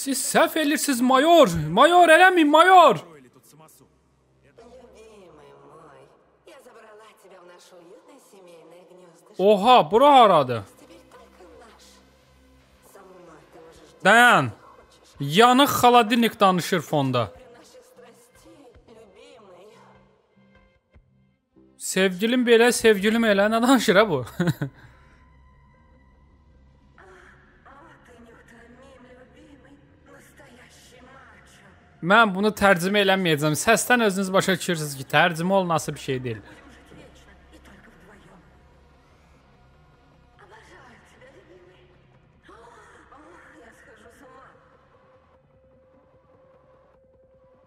Siz səhv edirsiniz mayor. Mayor eləmin mayor. Oha, bura haradır? Dayan. Yanıq Xaladinik danışır fonda. Sevgilim belə, sevgilim elə nə danışır ha bu? Mən bunu tərcümə eləməyəcəm. Səsdən özünüz başa düşürsüz ki, tərcümə olması bir şey deyil.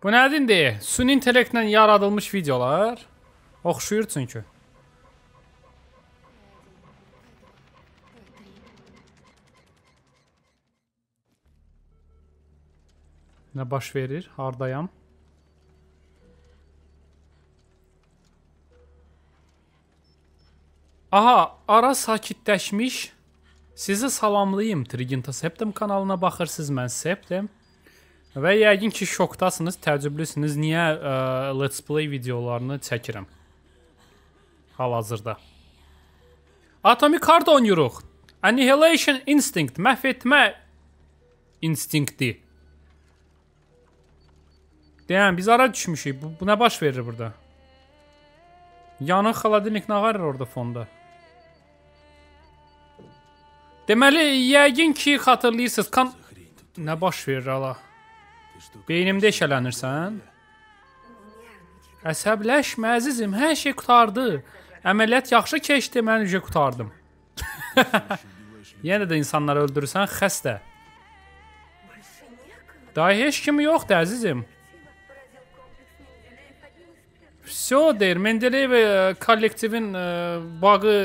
Bu nədir indi? Süni intellektlə yaradılmış videolar oxşuyur çünki. Nə baş verir? Hardayam? Aha, ara sakitləşmiş. Sizi salamlayım. Triginta Septem kanalına baxırsınız. Mən Septem. Və yəqin ki, şokdasınız, təəccüblüsünüz. Niyə ə, e, Let's Play videolarını çəkirəm? Hal-hazırda. Atomic Heart oynayırıq. Annihilation Instinct, məhv etmə instinkti. Deyəm, biz ara düşmüşük. Bu, bu nə baş verir burada? Yanıq xaladinik nə qarır orada fonda? Deməli, yəqin ki, xatırlayırsınız. Kan... Nə baş verir ala? Beynimdə eşələnirsən? Əsəbləşmə, əzizim. Hər şey qutardı. Əməliyyat yaxşı keçdi, mən ücə qutardım. Yenə də insanları öldürürsən, xəstə. Daha heç kimi yoxdur, əzizim все deyir. Mendeleyev kollektivin bağı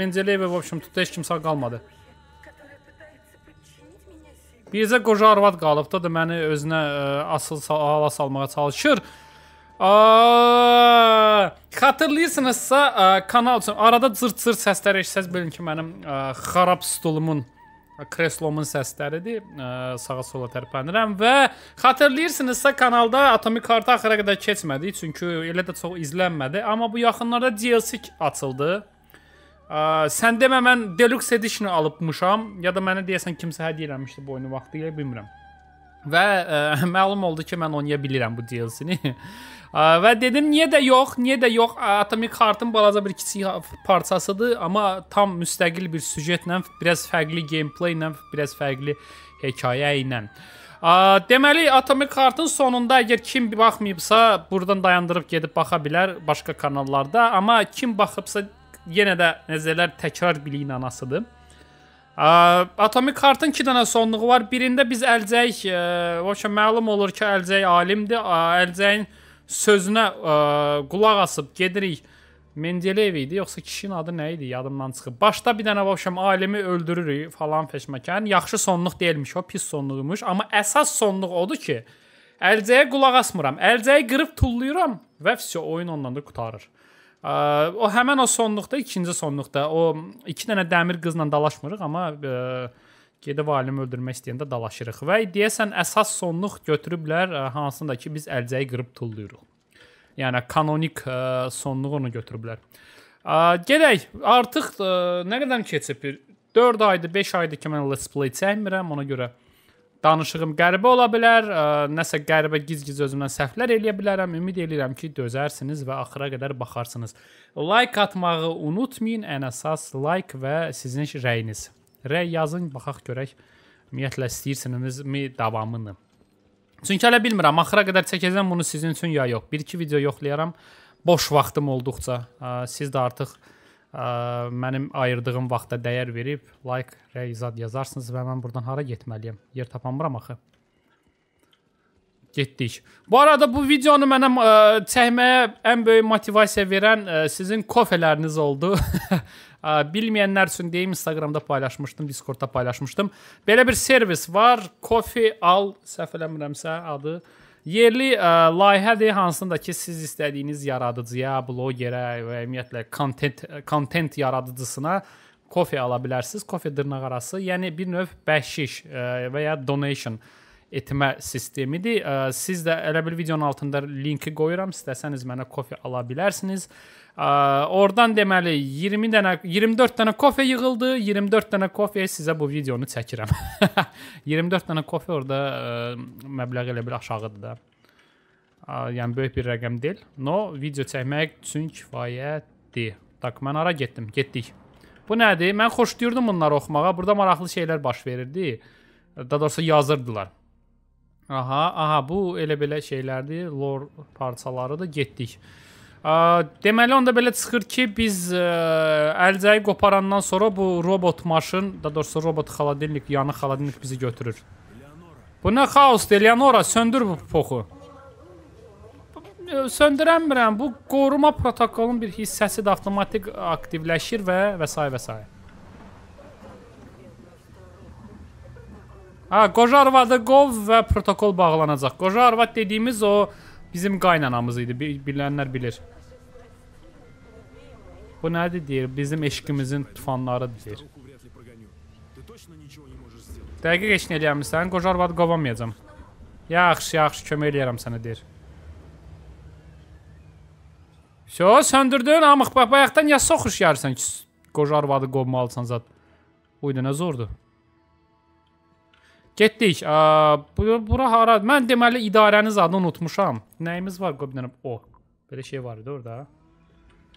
Mendeleyevə v общем tutda heç kim sağ qalmadı. Bircə qoca arvad qalıb da, da məni özünə ə, asıl hala salmağa çalışır. A, xatırlayırsınızsa, ə, kanal üçün arada cırt-cırt səslər eşitsəz bilin ki, mənim ə, xarab stulumun kreslomun səsləridir. E, Sağa-sola tərpənirəm və xatırlayırsınızsa kanalda Atomic Heart axıra qədər keçmədi, çünki elə də çox izlənmədi, amma bu yaxınlarda DLC açıldı. E, sən demə mən Deluxe Edition alıbmışam, ya da mənə deyəsən kimsə hədiyyə eləmişdi bu oyunu vaxtilə, bilmirəm. Və ə, e, məlum oldu ki, mən oynaya bilirəm bu DLC-ni. Və dedim niyə də yox, niyə də yox. Atomic Heart-ın balaca bir kiçik parçasıdır, amma tam müstəqil bir süjetlə, biraz fərqli gameplay ilə, biraz fərqli hekayə ilə. Deməli Atomic Heart-ın sonunda əgər kim baxmayıbsa, burdan dayandırıb gedib baxa bilər başqa kanallarda, amma kim baxıbsa yenə də nəzərlər təkrar biliyin anasıdır. Atomic Heart-ın 2 dənə sonluğu var. Birində biz əlcək, o ki məlum olur ki, əlcək alimdir. Əlcəyin sözünə ə, e, qulaq asıb gedirik. Mendeleyev idi, yoxsa kişinin adı nə idi? Yadımdan çıxıb. Başda bir dənə vəşəm alimi öldürürük falan peşməkan. Yaxşı sonluq deyilmiş, o pis sonluqmuş, amma əsas sonluq odur ki, əlcəyə qulaq asmıram. Əlcəyi qırıb tullayıram və vəsə oyun ondan da qurtarır. Ə, e, o həmin o sonluqda, ikinci sonluqda o 2 iki dənə dəmir qızla dalaşmırıq, amma ə, e, Gedib alimi öldürmək istəyəndə dalaşırıq və deyəsən əsas sonluq götürüblər e, hansında ki biz əlcəyi qırıb tulluyuruq. Yəni kanonik ə, e, sonluğu onu götürüblər. Ə, e, gələk, artıq ə, nə qədər keçib? 4 aydır, 5 aydır ki mən Let's Play çəkmirəm, ona görə danışığım qəribə ola bilər, ə, nəsə qəribə giz-giz özümdən səhvlər eləyə bilərəm. Ümid edirəm ki, dözərsiniz və axıra qədər baxarsınız. Like atmağı unutmayın, ən əsas like və sizin rəyiniz. Rəy yazın, baxaq görək. Ümumiyyətlə istəyirsinizmi davamını. Çünki hələ bilmirəm axıra qədər çəkəcəm bunu sizin üçün ya yox. 1-2 video yoxlayaram. Boş vaxtım olduqca ə, siz də artıq ə, mənim ayırdığım vaxta dəyər verib like, rəy, zad yazarsınız və mən burdan hara getməliyəm? Yer tapamıram axı getdik. Bu arada bu videonu mənə ə, e, çəkməyə ən böyük motivasiya verən ə, e, sizin kofeləriniz oldu. E, bilməyənlər üçün deyim, Instagramda paylaşmışdım, Discordda paylaşmışdım. Belə bir servis var, Kofi al, səhv eləmirəmsə adı. Yerli ə, layihədir hansında ki, siz istədiyiniz yaradıcıya, blogerə və ümumiyyətlə kontent kontent yaradıcısına kofe ala bilərsiniz. Kofe dırnaq arası, yəni bir növ bəxşiş ə, və ya donation ə, etmə sistemidir. Siz də elə bil videonun altında linki qoyuram. İstəsəniz mənə kofe ala bilərsiniz. Oradan deməli 20 dənə 24 dənə kofe yığıldı. 24 dənə kofe sizə bu videonu çəkirəm. 24 dənə kofe orada məbləğ elə bil aşağıdır da. Yəni böyük bir rəqəm deyil. No, video çəkmək üçün kifayətdir. Tak, mən ara getdim. Getdik. Bu nədir? Mən xoşlayırdım bunları oxumağa. Burada maraqlı şeylər baş verirdi. Daha doğrusu yazırdılar. Aha, aha, bu elə-belə şeylərdir, lor parçalarıdır, getdik. Deməli onda belə çıxır ki, biz ə, e, əlcəyi qoparandan sonra bu robot maşın, daha doğrusu robot xaladelnik, yanı xaladelnik bizi götürür. Bu nə xaosdur, Eleonora, söndür bu poxu. Söndürəmirəm. Bu qoruma protokolunun bir hissəsidir, avtomatik aktivləşir və və s. və s. Hə, qoca arvadı qov və protokol bağlanacaq. Qoca arvad dediyimiz o bizim qaynanamız idi. Bil bilənlər bilir. Bu nədir deyir? Bizim eşqimizin tufanları deyir. Dəqiq heç nə eləyəmirsən, qoca arvadı qovamayacam. Yaxşı, yaxşı, kömək eləyərəm sənə deyir. Şo, söndürdün, amıq bax, bayaqdan ya soxuş yarsan ki, qoca arvadı qovmalısan zat. Uydu, nə zordur. Getdik. Bura, bura hara? Mən deməli idarəniz adını unutmuşam. Nəyimiz var Qobinanım? O. Belə şey var idi orada.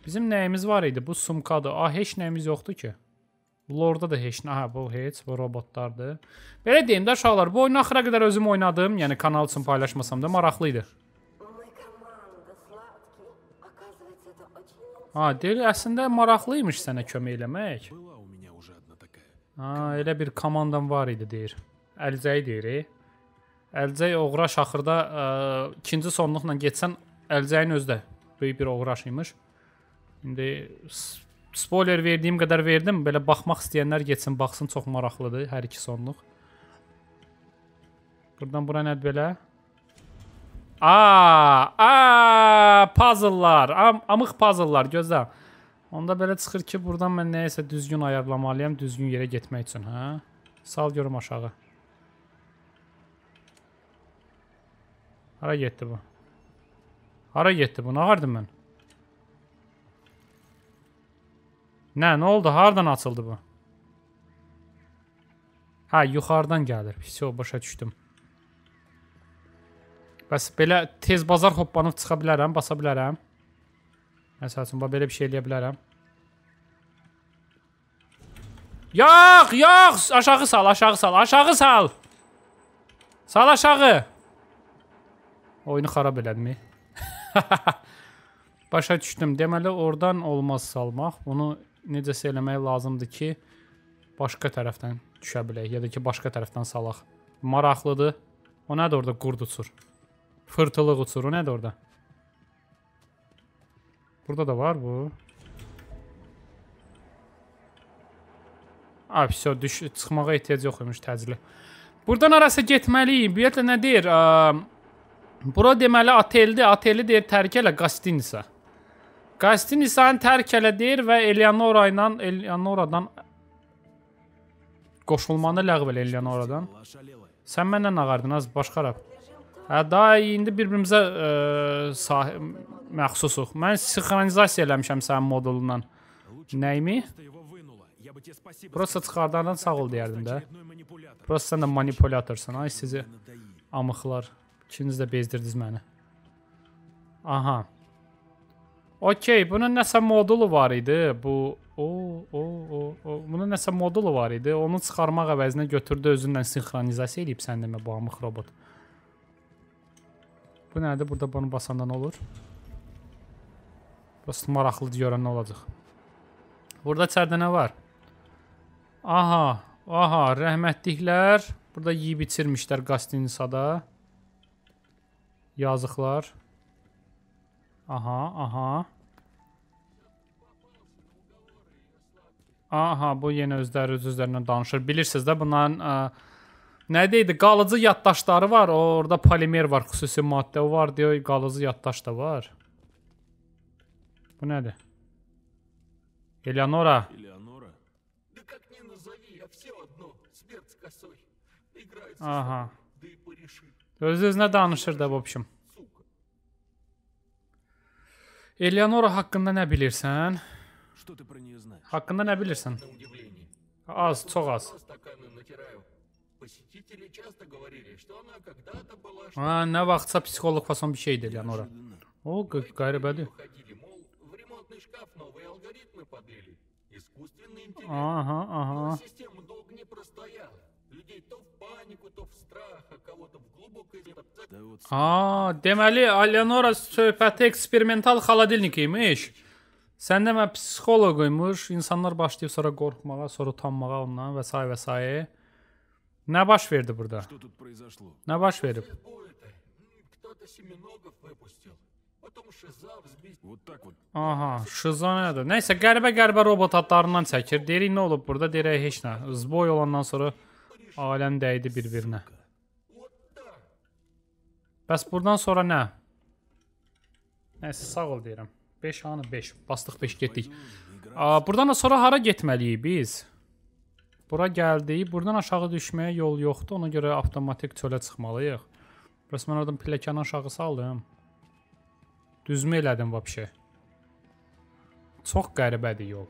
Bizim nəyimiz var idi? Bu sumkadır. A, heç nəyimiz yoxdur ki. Lorda da heç nə. Hə, bu heç. Bu robotlardır. Belə deyim də uşaqlar. Bu oyunu axıra qədər özüm oynadım. Yəni kanal üçün paylaşmasam da maraqlı idi. Ha, deyir, əslində maraqlı imiş sənə kömək eləmək. Ha, elə bir komandam var idi deyir əlcəyi deyirik. Əlcək oğraş axırda ə, e, ikinci sonluqla getsən əlcəyin özü də böyük bir oğraş imiş. İndi spoiler verdiyim qədər verdim. Belə baxmaq istəyənlər getsin, baxsın, çox maraqlıdır hər iki sonluq. Burdan bura nədir belə? A, a, puzzle'lar, am amıq puzzle'lar gözlə. Onda belə çıxır ki, burdan mən nəyisə düzgün ayarlamalıyam, düzgün yerə getmək üçün, hə? Sal görüm aşağı. Hara getdi bu? Hara getdi bu? Nağardım mən? Nə, nə oldu? Hardan açıldı bu? Hə, yuxarıdan gəlir. Vəsio, başa düşdüm. Bəs belə tez bazar hoppanıb çıxa bilərəm, basa bilərəm. Məsəl üçün, belə bir şey eləyə bilərəm. Yox, yox, aşağı sal, aşağı sal, aşağı sal. Sal aşağı. Oyunu xarab elədimi? Başa düşdüm. Deməli, oradan olmaz salmaq. Bunu necəsə eləmək lazımdır ki, başqa tərəfdən düşə bilək. Ya da ki, başqa tərəfdən salaq. Maraqlıdır. O nədir orada? Qurd uçur. Fırtılıq uçur. O nədir orada? Burada da var bu. Abi, so, düş çıxmağa ehtiyac yox imiş təcili. Buradan arası getməliyim. Ümumiyyətlə nə deyir? Ə, Bura deməli Ateldir. Ateli deyir tərk elə Qastinisa. Qastinisanı tərk elə deyir və Eleonora ilə Eleonoradan qoşulmanı ləğv elə Eleonoradan. Sən mənlə ağardın az başqa rəb. Hə daha indi bir-birimizə e, sahib məxsusuq. Mən sinxronizasiya eləmişəm sənin modulundan. Nəyimi? Prosta çıxardandan sağ ol deyərdim də. Prosta sən də manipulatorsan. Ay sizi amıxlar. İkiniz də bezdirdiniz məni. Aha. Okey, bunun nəsə modulu var idi. Bu o o o o bunun nəsə modulu var idi. Onu çıxarmaq əvəzinə götürdü özündən sinxronizasiya eləyib sən demə bu amıq robot. Bu nədir? Burada bunu basanda nə olur? Bəs maraqlıdır görən nə olacaq. Burada içəridə nə var? Aha, aha, rəhmətliklər burada yeyib içirmişlər Qastinisada. Yazıqlar. Aha, aha. Aha, bu yenə özləri öz-özlərinə danışır. Bilirsiniz də bunların ə, nə deyildi? Qalıcı yaddaşları var. Orda polimer var, xüsusi maddə o var deyə qalıcı yaddaş da var. Bu nədir? Eleonora. Eleonora. Да как ни назови, а все одно, смерть косой. Играет. Ага. Öz-özünə danışır da, vəbşim. Eleonora haqqında nə bilirsən? Haqqında nə bilirsən? Az, çox az. Ha, nə vaxtsa psixoloq fason bir şeydir Eleonora. O, qəribədir. Aha, aha. Система долго не простояла. A, deməli Eleonora söhbəti eksperimental xaladelnik imiş. Sən demə psixoloq imiş. İnsanlar başlayıb sonra qorxmağa, sonra utanmağa ondan və s. və s. Nə baş verdi burada? Nə baş verib? Aha, şıza nədir? Nəysə, qəribə-qəribə robot adlarından çəkir. Deyirik, nə olub burada? Deyirək, heç nə. Zboy olandan sonra Aləm dəydi bir-birinə. Bəs buradan sonra nə? Nəsə sağ ol deyirəm. 5 anı 5. Bastıq 5 getdik. A, buradan da sonra hara getməliyik biz? Bura gəldik. Buradan aşağı düşməyə yol yoxdur. Ona görə avtomatik çölə çıxmalıyıq. Bəs mən oradan pilləkəni aşağı saldım. Düzmə elədim vəbşə. Çox qəribədir yol.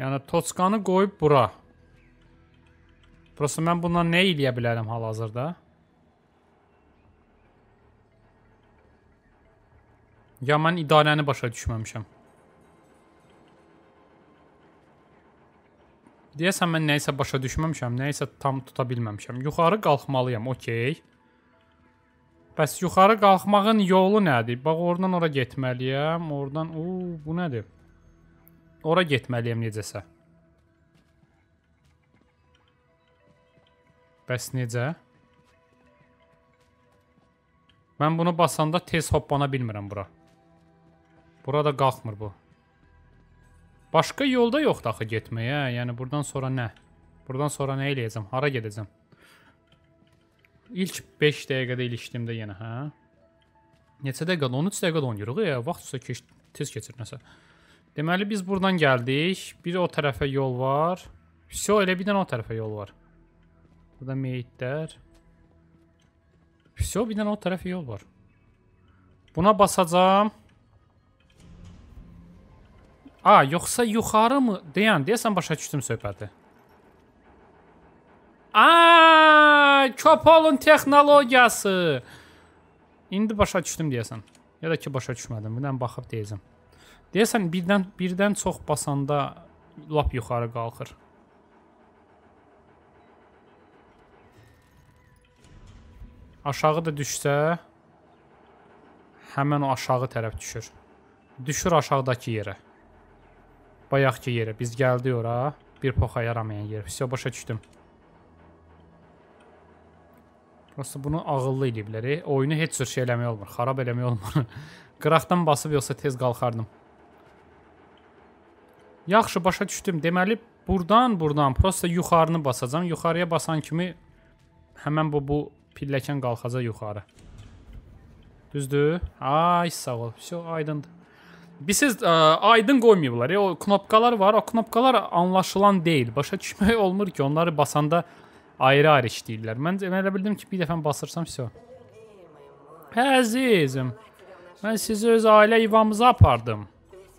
Yəni Toçkanı qoyub bura. Prosta mən bundan nə eləyə bilərəm hal-hazırda? Ya mən idarəni başa düşməmişəm. Deyəsən mən nəyisə başa düşməmişəm, nəyisə tam tuta bilməmişəm. Yuxarı qalxmalıyam, okey. Bəs yuxarı qalxmağın yolu nədir? Bax, oradan ora getməliyəm, oradan... Uuu, bu nədir? Ora getməliyəm necəsə. Bəs necə? Mən bunu basanda tez hoppana bilmirəm bura. Burada qalxmır bu. Başqa yolda yoxdur axı getməyə. Yəni burdan sonra nə? Burdan sonra nə eləyəcəm? Hara gedəcəm? İlk 5 dəqiqədə ilişdimdə yenə, hə? Neçə dəqiqədə? 13 dəqiqədə oynayırıq ya. E, vaxt üstə keç tez keçir nəsə. Deməli biz burdan gəldik. Bir o tərəfə yol var. Vəsə elə bir dənə o tərəfə yol var. Burada meyitlər. Vəsə, bir dənə o tərəf yol var. Buna basacağam. A, yoxsa yuxarı mı? Deyən, deyəsən başa düşdüm söhbəti. A, Kopolun texnologiyası. İndi başa düşdüm deyəsən. Ya da ki başa düşmədim. Birdən baxıb deyəcəm. Deyəsən birdən birdən çox basanda lap yuxarı qalxır. Aşağı da düşsə, həmən o aşağı tərəf düşür. Düşür aşağıdakı yerə. Bayaqki yerə. Biz gəldik ora. Bir poxa yaramayan yer. Vəsiyə başa düşdüm. Prosta bunu ağıllı edə bilərik. E. Oyunu heç cür şey eləmək olmur. Xarab eləmək olmur. Qıraqdan basıb yoxsa tez qalxardım. Yaxşı başa düşdüm. Deməli burdan, burdan prosta yuxarını basacam. Yuxarıya basan kimi həmin bu bu Pilləkən qalxacaq yuxarı. Düzdür? Ay, sağ ol. Все aydındır. Bir siz ə, aydın qoymayıblar. E, o knopkalar var. O knopkalar anlaşılan deyil. Başa düşmək olmur ki, onları basanda ayrı-ayrı işləyirlər. Mən elə bildim ki, bir dəfə basırsam все. Hə, əzizim. Mən sizi öz ailə yuvamıza apardım.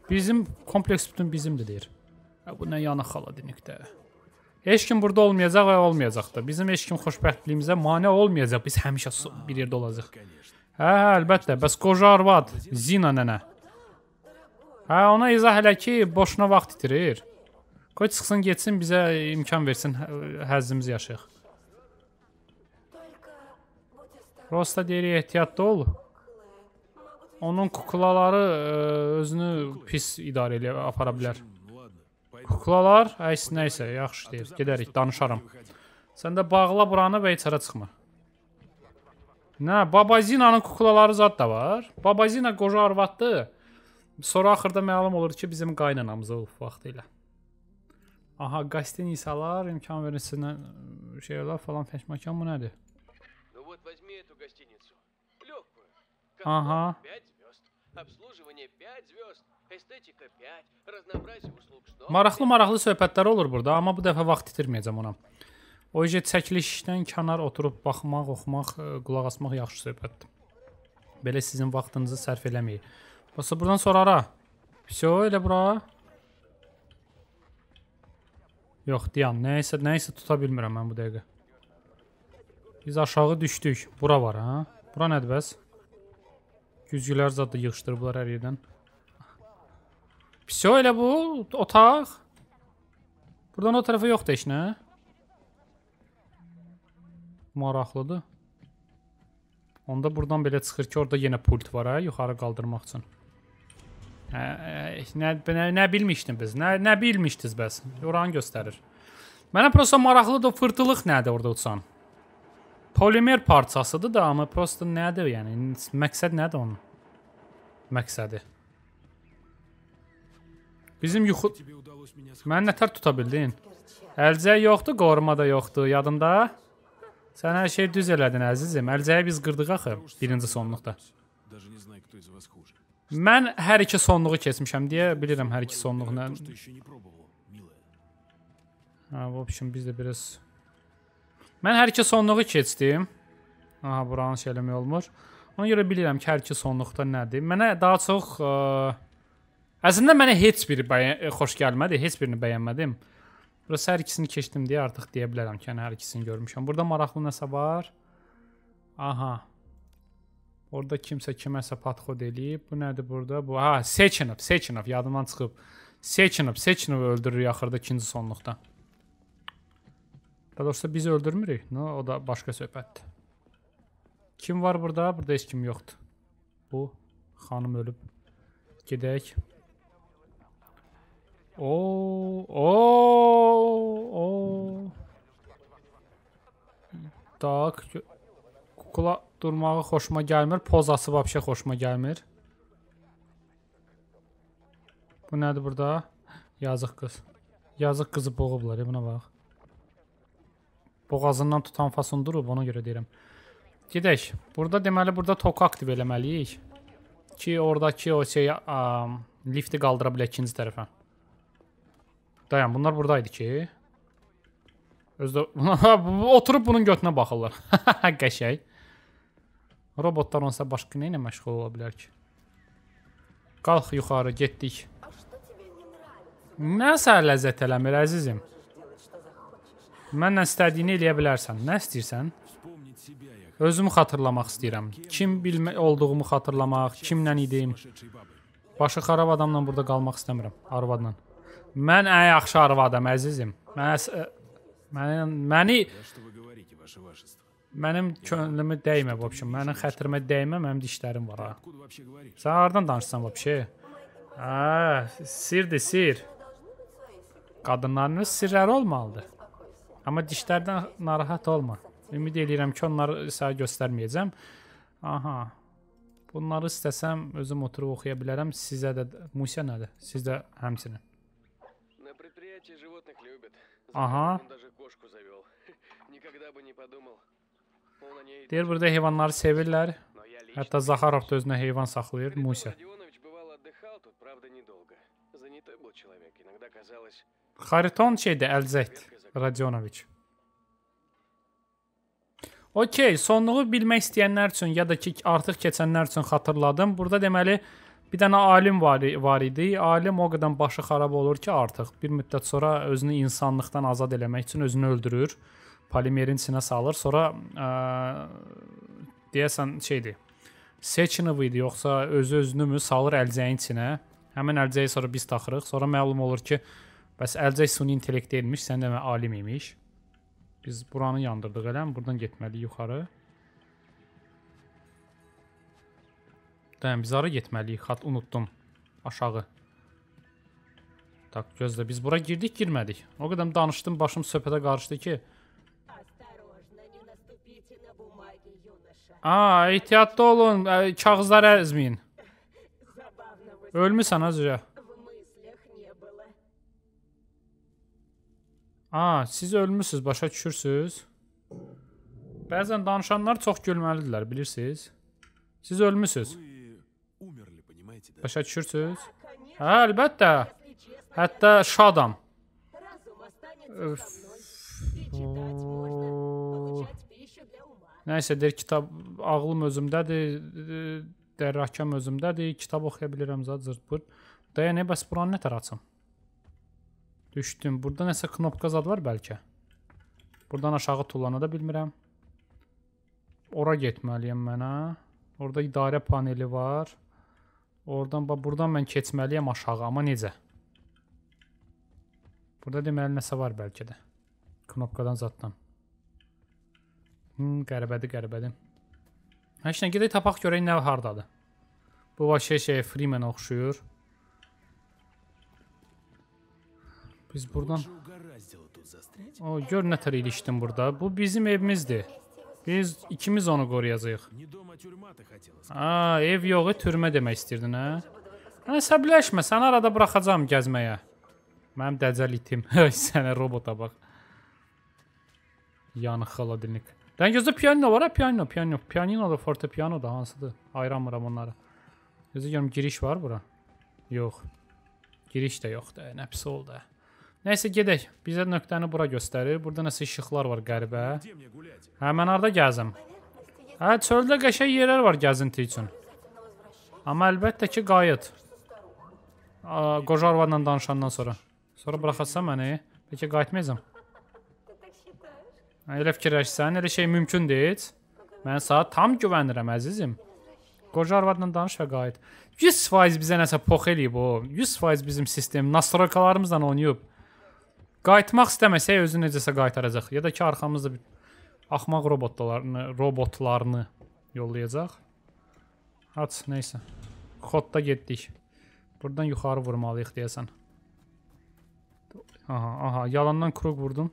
Bizim kompleks bütün bizimdir deyir. Hə, bu nə yanıq xala dinikdə. Heç kim burada olmayacaq və olmayacaq da. Bizim heç kim xoşbəxtliyimizə mane olmayacaq. Biz həmişə bir yerdə olacağıq. Hə, hə, əlbəttə. Bəs qoca arvad Zina nənə. Hə, ona izah elə ki, boşuna vaxt itirir. Qoy çıxsın, getsin, bizə imkan versin, hə, həzzimiz yaşayaq. Prosta deyirik, ehtiyatlı ol. Onun kuklaları ə, e, özünü pis idarə elə apara bilər kuklalar, əks nəysə, yaxşı deyir, gedərik, danışaram. Sən də bağla buranı və içərə çıxma. Nə, Babazinanın kuklaları zad da var. Babazina qoca arvaddır. Sonra axırda məlum olur ki, bizim qaynanamızı vaxtı ilə. Aha, qastinisalar, imkan verisinə şeylər falan fəşməkan bu nədir? Aha. Обслуживание 5 звезд, эстетика 5, Maraqlı-maraqlı söhbətlər olur burada, amma bu dəfə vaxt itirməyəcəm ona. O işə çəkilişdən kənar oturub baxmaq, oxumaq, e, qulaq asmaq yaxşı söhbətdir. Belə sizin vaxtınızı sərf eləməyin. Bəs buradan sonra ara. Всё, elə bura. Yox, dayan. Nəysə, nəysə tuta bilmirəm mən bu dəqiqə. Biz aşağı düşdük. Bura var, ha? Bura nədir bəs? Güzgülər zad da yığışdırıblar hər yerdən. Piso elə bu otaq. Buradan o tərəfə yoxdur heç nə. Maraqlıdır. Onda buradan belə çıxır ki, orada yenə pult var ha, hə, yuxarı qaldırmaq üçün. Hə, e, nə, nə, nə bilmişdin biz? Nə, nə bilmişdiniz bəs? Oranı göstərir. Mənə prosta maraqlıdır, fırtılıq nədir orada uçan? Polimer parçasıdır da, amma prosta nədir yəni? Məqsəd nədir onun? Məqsədi. Bizim yuxu... Mən nətər tuta bildin? Əlcək yoxdur, qoruma da yoxdur, yadında? Sən hər şey düz elədin, əzizim. Əlcəyi biz qırdıq axı, birinci sonluqda. Mən hər iki sonluğu keçmişəm deyə bilirəm hər iki sonluğunu. Ha, в общем, biz də biraz... Mən hər iki sonluğu keçdim. Aha, buranı şey eləmək olmur. Ona görə bilirəm ki, hər iki sonluqda nədir. Mənə daha çox... Iı, e, Əslində mənə heç biri e, xoş gəlmədi, heç birini bəyənmədim. Burası hər ikisini keçdim deyə artıq deyə bilərəm ki, yəni hər ikisini görmüşəm. Burada maraqlı nəsə var. Aha. Orda kimsə kiməsə patxod eləyib. Bu nədir burada? Bu ha, Sechinov, Sechinov yadımdan çıxıb. Sechinov, Sechinov öldürür axırda ikinci sonluqda. Daha doğrusu biz öldürmürük. Nə, o da başqa söhbətdir. Kim var burada? Burada heç kim yoxdur. Bu xanım ölüb. Gedək. Oo, oo, oo. Tak. Kukla durmağı xoşuma gəlmir. Pozası vəbşə xoşuma gəlmir. Bu nədir burada? Yazıq qız. Yazıq qızı boğublar, ya buna bax. Boğazından tutan fason durub, ona görə deyirəm. Gedək. Burada deməli, burada toku aktiv eləməliyik. Ki, oradakı o şey, ə, lifti qaldıra bilək ikinci tərəfə. Dayan, bunlar buradaydı ki. Özdə oturub bunun götünə baxırlar. Qəşəng. Robotlar onsa başqa nə ilə məşğul ola bilər ki? Qalx yuxarı, getdik. Nə sənə ləzzət eləmir əzizim? Mənlə istədiyini eləyə bilərsən. Nə istəyirsən? Özümü xatırlamaq istəyirəm. Kim bilmə olduğumu xatırlamaq, kimlə idim. Başı xarab adamla burada qalmaq istəmirəm, arvadla. Mən ən yaxşı arvadam, əzizim. Mənə mənim məni mənim könlümü dəymə vəbşə. Mənim xətrimə dəymə, mənim dişlərim var ha. Sən hardan danışsan vəbşə? Hə, sirdir, sir. Qadınların sirləri olmalıdır. Amma dişlərdən narahat olma. Ümid edirəm ki, onları sənə göstərməyəcəm. Aha. Bunları istəsəm özüm oturub oxuya bilərəm. Sizə də musiya nədir? Siz də həmçinin. Охотничьи животных любят. Aha. Он даже кошку завел. Никогда бы не подумал. Deyir burada heyvanları sevirlər. Hətta Zaxarov da özünə heyvan saxlayır, Musa. Xariton şeydir, Əlzəyt Radionoviç. Okey, sonluğu bilmək istəyənlər üçün ya da ki artıq keçənlər üçün xatırladım. Burada deməli Bir dənə alim var, var idi. Alim o qədər başı xarab olur ki, artıq bir müddət sonra özünü insanlıqdan azad eləmək üçün özünü öldürür. Polimerin içinə salır. Sonra ə, e, deyəsən şeydir. Seçinov idi yoxsa özü özünümü salır əlcəyin içinə. Həmin əlcəyi sonra biz taxırıq. Sonra məlum olur ki, bəs əlcək süni intellekt deyilmiş, sən demə alim imiş. Biz buranı yandırdıq eləm, buradan getməliyik yuxarı. Dən biz ara getməliyik. Xat unutdum. Aşağı. Tak gözlə biz bura girdik, girmədik. O qədər danışdım, başım söhbətə qarışdı ki. A, ehtiyatlı olun, kağızları əzməyin. Ölmüsən azca. A, siz ölmüsüz, başa düşürsüz. Bəzən danışanlar çox gülməlidirlər, bilirsiniz. Siz ölmüsüz. Başa düşürsünüz? Hə, əlbəttə. Hətta şadam. Öf. Nəysə deyir kitab ağlım özümdədir, e, dərrakam özümdədir, kitab oxuya bilirəm zəcir bu. Dayan, bəs buranı nə tər açım? Düşdüm. Burada nəsə knopka zad var bəlkə. Buradan aşağı tullana da bilmirəm. Ora getməliyəm mənə. Orada idarə paneli var. Oradan, bax, buradan mən keçməliyəm aşağı, amma necə? Burada deməli nəsə var bəlkə də. Knopkadan zaddan. Hmm, qəribədir, qəribədir. Həşdən gedək tapaq görək nə hardadır. Bu var şey şey Freeman oxşuyur. Biz buradan... O, gör nə tər ilişdim burada. Bu bizim evimizdir. Biz ikimiz onu qoruyacağıq. A, ev yox, türmə demək istirdin, hə? Əsəbləşmə, səni arada buraxacam gəzməyə. Mənim dəcəl itim. Sənə robota bax. Yanıq xaladinik. Dəngizdə pianino var, hə? Pianino, pianino. Pianino da, fortepiano da hansıdır? Ayıramıram onları. Gözə görüm giriş var bura. Yox. Giriş də yoxdur, nə pis oldu. Nəysə gedək. Bizə nöqtəni bura göstərir. Burada nəsə işıqlar var qəribə. Hə, mən harda gəzim? Hə, çöldə qəşəng yerlər var gəzinti üçün. Amma əlbəttə ki, qayıt. Qoca arvadla danışandan sonra. Sonra buraxasan məni, bəlkə qayıtmayacam. Hə, elə fikirləşsən, elə şey mümkün deyil. Mən sənə tam güvənirəm, əzizim. Qoca arvadla danış və qayıt. 100% bizə nəsə pox eləyib o. 100% bizim sistem nastroykalarımızla oynayıb. Qayıtmaq istəməsək özü necəsə qaytaracaq. Ya da ki, arxamızda bir Axmaq robotlarını, robotlarını yollayacaq. Aç, neysə. Xodda getdik. Buradan yuxarı vurmalıyıq deyəsən. Aha, aha, yalandan krug vurdum.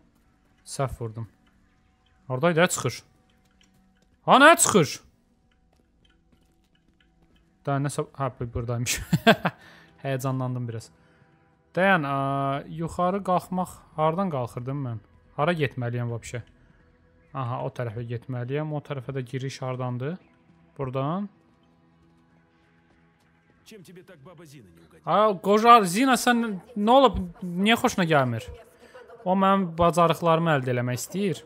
Səhv vurdum. Oradaydı, hə çıxır. Ha, nə çıxır? Da, nəsə, hə, buradaymış. Həyəcanlandım biraz. Dayan, ə, yuxarı qalxmaq hardan qalxırdım mən? Hara getməliyəm vəbşə? Aha, o tərəfə getməliyəm. O tərəfə də giriş hardandır? Buradan. Ay, qoca Zina, sən nə olub? Niyə xoşuna gəlmir? O mənim bacarıqlarımı əldə eləmək istəyir.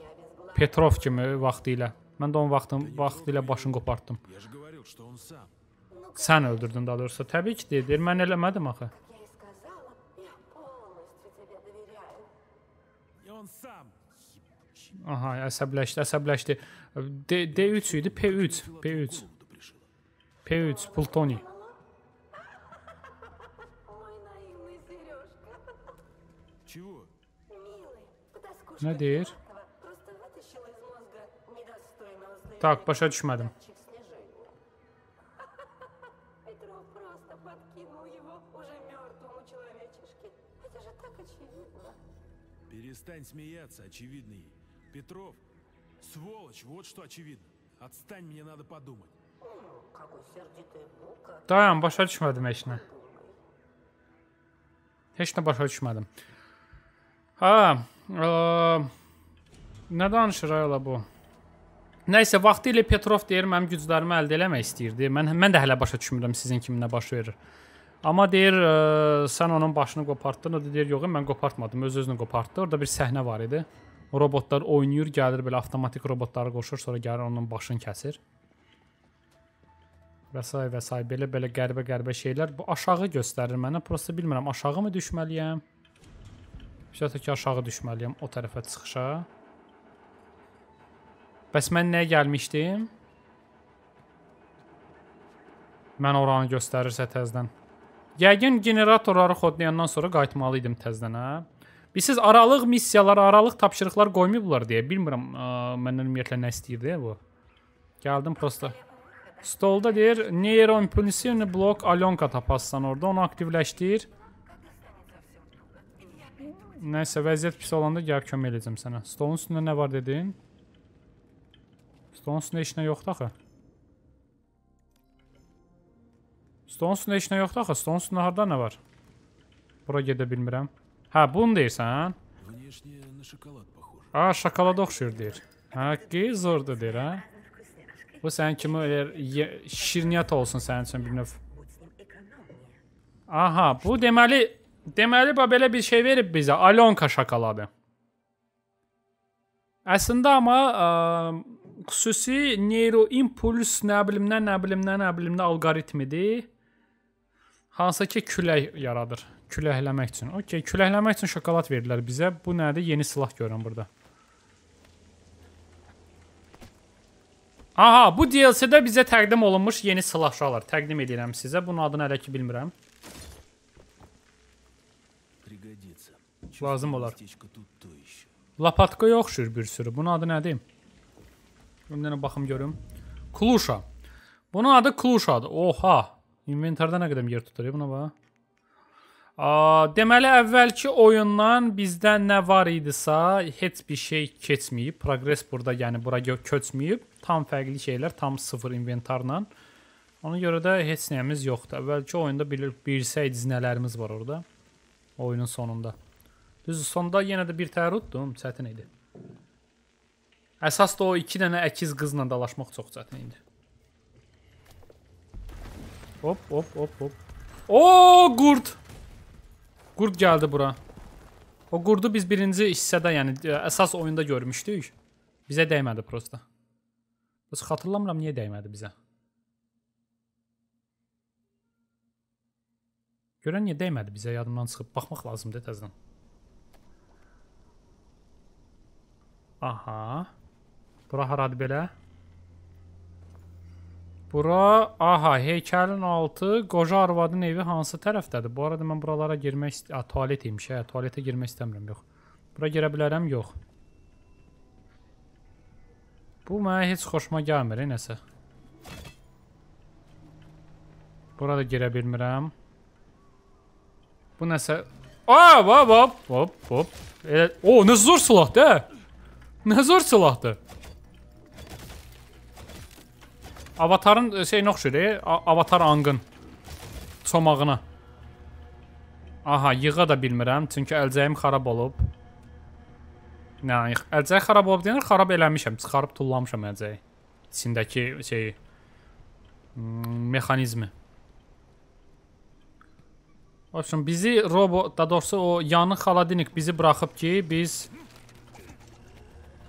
Petrov kimi vaxtı ilə. Mən də onun vaxtım, vaxtı ilə başını qopartdım. Sən öldürdün daha doğrusu. Təbii ki, deyir. Mən eləmədim axı. Aha əsəbləşdi, əsəbləşdi. D D3 idi, P3, P3. P3 Plutoni. Чего? Ne deyir? Так, başa düşmədim. Перестань смеяться, очевидный. Петров, сволочь, вот что очевидно. Отстань, мне надо подумать. Tamam, başa düşmədim heç nə. Heç nə başa düşmədim. Ha, ə, nə danışır ayla bu? Nəysə vaxtı ilə Petrov deyir mənim güclərimi əldə eləmək istəyirdi. Mən mən də hələ başa düşmürəm sizin kimi nə baş verir. Amma deyir ə, sən onun başını qopartdın, o da deyir yox, mən qopartmadım, öz özünü qopartdı. Orda bir səhnə var idi robotlar oynayır, gəlir belə avtomatik robotlara qoşur, sonra gəlir onun başını kəsir. Və say və say belə-belə qəribə-qəribə şeylər. Bu aşağı göstərir mənə. Prosta bilmirəm, aşağı mı düşməliyəm? Üstə ki, aşağı düşməliyəm o tərəfə çıxışa. Bəs mən nəyə gəlmişdim? Mən oranı göstərirsə təzdən. Yəqin generatorları xodlayandan sonra qayıtmalı idim təzdən, hə? Bilirsiniz, aralıq missiyalar, aralıq tapşırıqlar qoymayıblar deyə. Bilmirəm, ə, məndən ümumiyyətlə nə istəyirdi bu. Gəldim prosta. Stolda deyir, neuroimpulsivni blok Alenka tapassan orada, onu aktivləşdir. Nəysə, vəziyyət pis olanda gəl kömək edəcəm sənə. Stolun üstündə nə var dedin? Stolun üstündə heç nə yoxdur axı. Stolun üstündə heç nə yoxdur axı. Stolun üstündə harda nə var? Bura gedə bilmirəm. Hə, bunu deyirsən? A, şokolad oxşuyur deyir. Hə, ki, zordur deyir, hə? Bu sənin kimi elə şirniyyat olsun sənin üçün bir növ. Aha, bu deməli, deməli bu belə bir şey verib bizə, Alonka şokoladı. Əslində amma ə, xüsusi neuroimpuls nə bilimdən, nə bilimdən, nə bilimdən alqoritmidir. Hansı ki, külək yaradır. Küləkləmək üçün. Okey, küləkləmək üçün şokolad verdilər bizə. Bu nədir? Yeni silah görürəm burada. Aha, bu DLC-də bizə təqdim olunmuş yeni silahşalar. Təqdim edirəm sizə. Bunun adını hələ ki bilmirəm. Lazım olar. Lapatkaya oxşur bir sürü. Bunun adı nədir? Bundan baxım görüm. Kluşa. Bunun adı Kluşadır. Oha. İnventarda nə qədər yer tutur? Buna bax. Deməli, əvvəlki oyundan bizdə nə var idisə, heç bir şey keçməyib. Progress burada, yəni bura köçməyib. Tam fərqli şeylər, tam sıfır inventarla. Ona görə də heç nəyimiz yoxdur. Əvvəlki oyunda bilir, bilsəydiniz nələrimiz var orada. Oyunun sonunda. Düzdür, sonda yenə də bir təruddur, hmm, çətin idi. Əsas da o 2 dənə əkiz qızla dalaşmaq çox çətin idi. Hop, hop, hop, hop. O, qurd. Qurd gəldi bura. O qurdu biz birinci hissədə, yəni e, əsas oyunda görmüşdük. Bizə dəymədi prosta. Heç xatırlamıram niyə dəymədi bizə. Görən niyə dəymədi bizə yadımdan çıxıb baxmaq lazımdır təzədən. Aha. Bura haradır belə? Bura, aha, heykəlin altı, qoca arvadın evi hansı tərəfdədir? Bu arada mən buralara girmək istəyirəm. Tualet imiş, hə, tualetə girmək istəmirəm, yox. Bura girə bilərəm, yox. Bu mənə heç xoşuma gəlmir, e, nəsə. Bura da girə bilmirəm. Bu nəsə... Aa, hop, hop, hop, hop. Elə... O, nə zor silahdır, hə? Nə zor silahdır. Avatarın e, şeyinə oxşuyur, Avatar Angın çomağına. Aha, yığa da bilmirəm, çünki əlcəyim xarab olub. Nə, əlcəyi xarab olub deyənlər, xarab eləmişəm, çıxarıb tullamışam əlcəyi. İçindəki şeyi, hmm, mexanizmi. Olsun, bizi robot, da doğrusu o yanıq xaladinik bizi bıraxıb ki, biz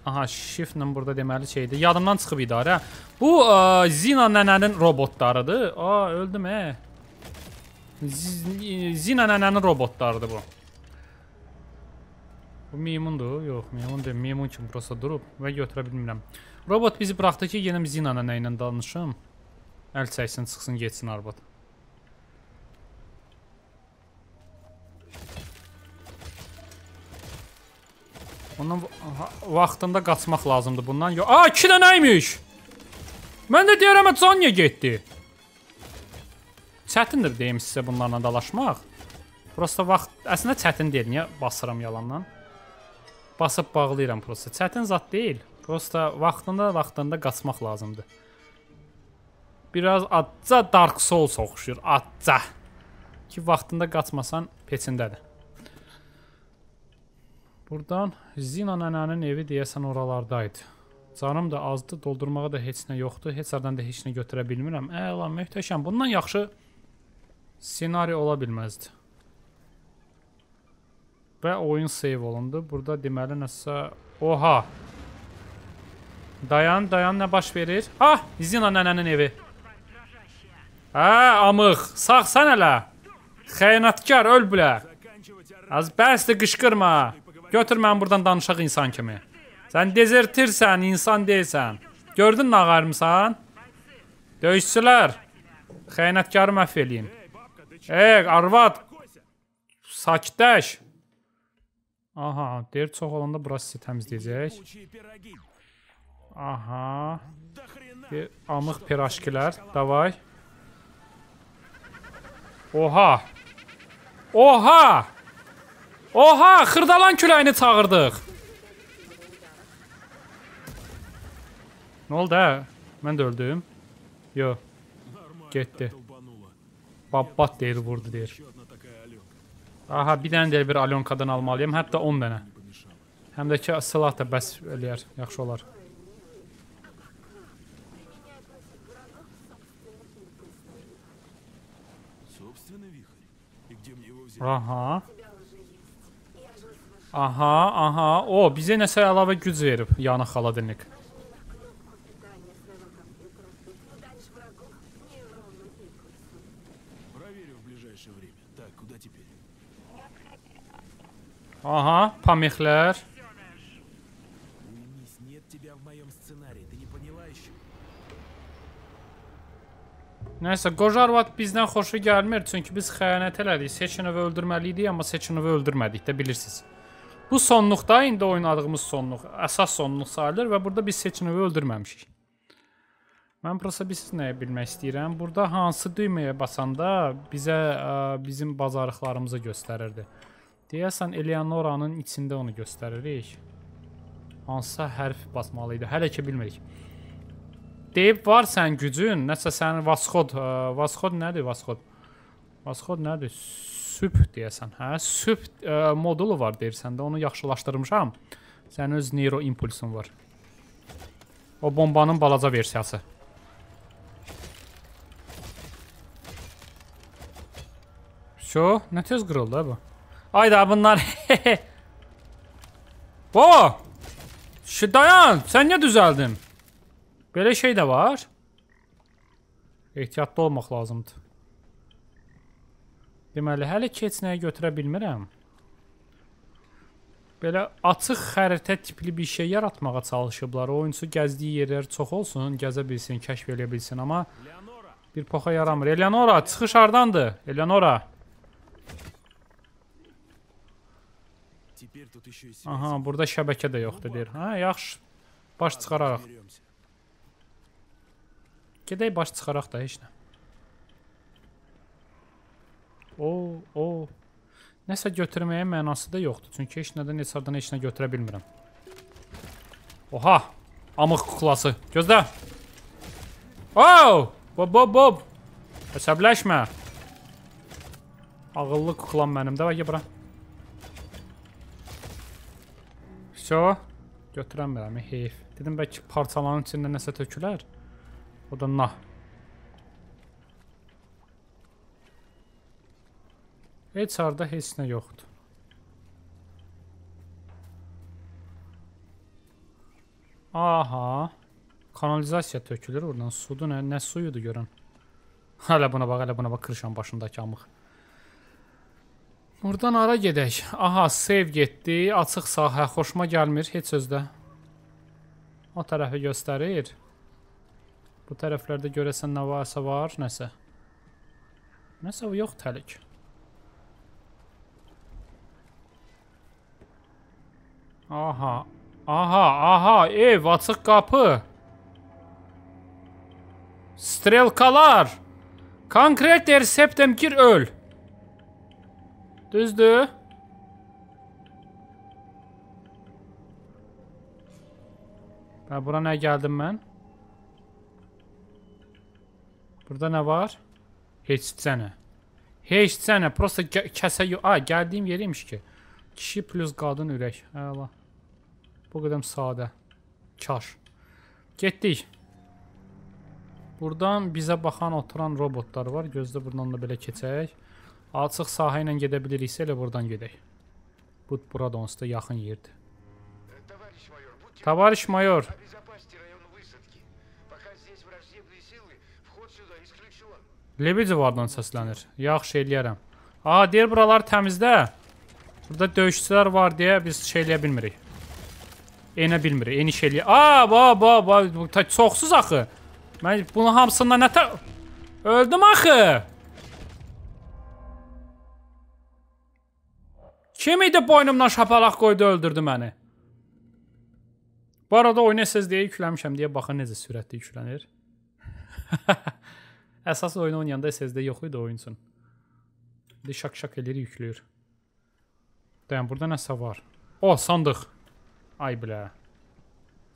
Aha, shiftlə burada deməli şeydir. Yadımdan çıxıb idarə. Bu ə, e, Zina nənənin robotlarıdır. A, öldüm e. Zina nənənin robotlarıdır bu. Bu meymundur. Yox, meymun deyil. Meymun kimi prosta durub və götürə bilmirəm. Robot bizi buraxdı ki, yenə Zina nənə ilə danışım. Əl çəksin, çıxsın, getsin arvad. Ondan vaxtında qaçmaq lazımdır bundan. Yo A, 2 dənə imiş. Mən də deyirəm, can niyə getdi? Çətindir deyim sizə bunlarla dalaşmaq. Prosta vaxt əslində çətin deyil. Niyə basıram yalandan? Basıb bağlayıram prosta. Çətin zat deyil. Prosta vaxtında vaxtında qaçmaq lazımdır. Biraz atca Dark Souls oxşuyur. Atca. Ki vaxtında qaçmasan peçindədir. Buradan Zina nənənin evi deyəsən oralardaydı. Canım da azdı, doldurmağa da heç nə yoxdur. Heç yerdən də heç nə götürə bilmirəm. Əla, möhtəşəm. Bundan yaxşı ssenari ola bilməzdi. Və oyun save olundu. Burada deməli nəsə... Oha! Dayan, dayan, nə baş verir? Ah! Zina nənənin evi. Hə, amıq. Sağsan hələ. Xəyanətkar, öl bülə. Az bəsdir, qışqırma. Götür mən burdan danışaq insan kimi. Sən dezertirsən, insan deyilsən. Gördün nə ağarmısan? Döyüşçülər, xəyanətkarı məhv eləyin. Ey, arvad, sakitləş. Aha, deyir çox olanda burası sizi təmizləyəcək. Aha. Bir amıq pirajkilər, davay. Oha. Oha! Oha xırdalan küləyini çağırdıq. Nə oldu hə? Mən də öldüm. Yo. Getdi. Babbat deyir, vurdu deyir. Aha, bir dənə deyir bir Alonkadan almalıyam, hətta 10 dənə. Həm də ki silah da bəs eləyər, yaxşı olar. Aha. Aha, aha. O, bizə nəsə əlavə güc verib, Yana Xaladenik. Aha, pamixlər. Nəsə, Qojarvat bizdən xoşu gəlmir, çünki biz xəyanət elədik. Seçinovu öldürməli idik, amma Seçinovu öldürmədik də bilirsiniz. Bu sonluq da indi oynadığımız sonluq, əsas sonluq sayılır və burada biz Seçinovu öldürməmişik. Mən prosta bir siz nəyə bilmək istəyirəm. Burada hansı düyməyə basanda bizə ə, bizim bacarıqlarımızı göstərirdi. Deyəsən Eleanoranın içində onu göstəririk. Hansısa hərf basmalı idi. Hələ ki bilmirik. Deyib var sən gücün, nəsə sənin vasxod, vasxod nədir vasxod? Vasxod nədir? Süb deyəsən, hə? Süb ə, e, modulu var deyirsən də, onu yaxşılaşdırmışam. Sənin öz neuro impulsun var. O bombanın balaca versiyası. Şo, nə tez qırıldı hə, bu? Ayda bunlar. Bo! Şi dayan, sən niyə düzəldin? Belə şey də var. Ehtiyatlı olmaq lazımdır. Deməli, hələ ki heç nəyə götürə bilmirəm. Belə açıq xəritə tipli bir şey yaratmağa çalışıblar. Oyunçu gəzdiyi yerlər çox olsun, gəzə bilsin, kəşf eləyə bilsin, amma bir poxa yaramır. Eleonora, çıxış hardandır? Eleonora. Aha, burada şəbəkə də yoxdur deyir. Hə, yaxşı. Baş çıxararıq. Gedək baş çıxaraq da heç nə. O, o. Nəsə götürməyə mənası da yoxdur. Çünki heç nədən heç hardan heç nə götürə bilmirəm. Oha! Amıq kuklası. Gözlə! Oh! Bob, bob, bob! Əsəbləşmə! Ağıllı kuklam mənim. Dəvə, gel bura. Все. Götürəmirəm, heyf. Dedim, bəlkə parçalanın içində nəsə tökülər. O da nah. Heç harda heç nə yoxdur. Aha. Kanalizasiya tökülür oradan. Sudu nə? Nə suyudur görən? Hələ buna bax, hələ buna bax kırışan başındakı amıq. Buradan ara gedək. Aha, save getdi. Açıq sahə xoşuma gəlmir heç sözdə. O tərəfi göstərir. Bu tərəflərdə görəsən nə varsa var, nəsə. Nəsə yox təlik. Aha. Aha aha ev açık kapı. Strelkalar. Konkreter septemkir öl. Düzdü. Ben bura ne geldim ben? Burada ne var? Hiç sene. Hiç sene. Prosta kese yok. Aa geldiğim yeriymiş ki. Kişi plus qadın ürək. Əla. Bu qədəm sadə. Çar. Getdik. Buradan bizə baxan oturan robotlar var. Gözdə buradan da belə keçək. Açıq sahə ilə gedə biliriksə elə buradan gedək. Bu burada onsuz da yaxın yerdir. Товарищ майор. Lebedevlardan səslənir. Yaxşı eləyərəm. A, deyir buralar təmizdə. Burada döyüşçülər var deyə biz şey eləyə bilmirik. Enə bilmirik, eniş eləyə. A, ba, ba, ba, bu çoxsuz axı. Mən bunu hamısından nə tə... Öldüm axı. Kim idi boynumdan şapalaq qoydu, öldürdü məni? Bu arada oyuna siz deyə yükləmişəm deyə baxın necə sürətli yüklənir. Əsas oyunu oynayanda SSD yox idi oyun üçün. İndi şak-şak eləyir, yükləyir. Dayan, burada nəsə var. O, sandıq. Ay bilə.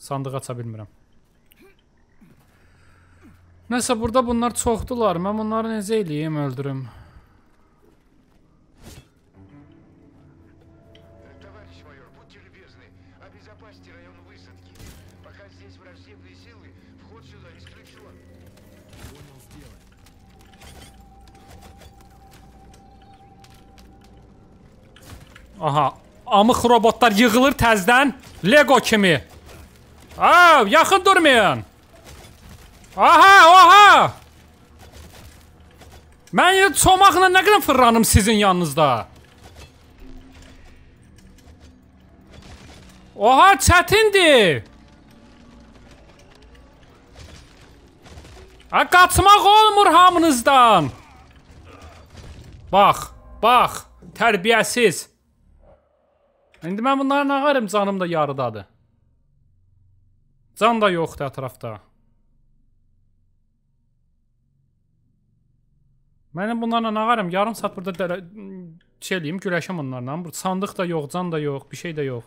Sandığı aça bilmirəm. Nəsə burada bunlar çoxdular. Mən bunları necə eləyim, öldürüm? Aha. Amıq robotlar yığılır təzdən. Lego kimi. Aa, yaxın durmayın. Aha, aha. Mən ya çomaqla nə qədər fırlanım sizin yanınızda. Oha, çətindir. Ha, qaçmaq olmur hamınızdan. Bax, bax, tərbiyəsiz. İndi mən bunlara nə qarım canım da yarıdadır. Can da yoxdur ətrafda. Mənim bunlarla nə qarım? Yarım saat burada şey eləyim, güləşəm onlarla. Burada sandıq da yox, can da yox, bir şey də yox.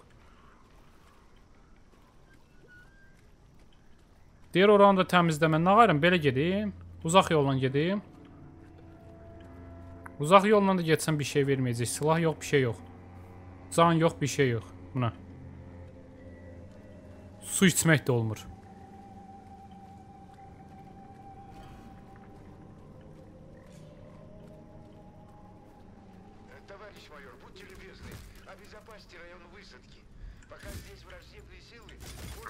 Deyir oranı da təmizləmə. Nə qarım? Belə gedim. Uzaq yolla gedim. Uzaq yolla da getsəm bir şey verməyəcək. Silah yox, bir şey yox. Can yok bir şey yok buna. Su içmek de olmur.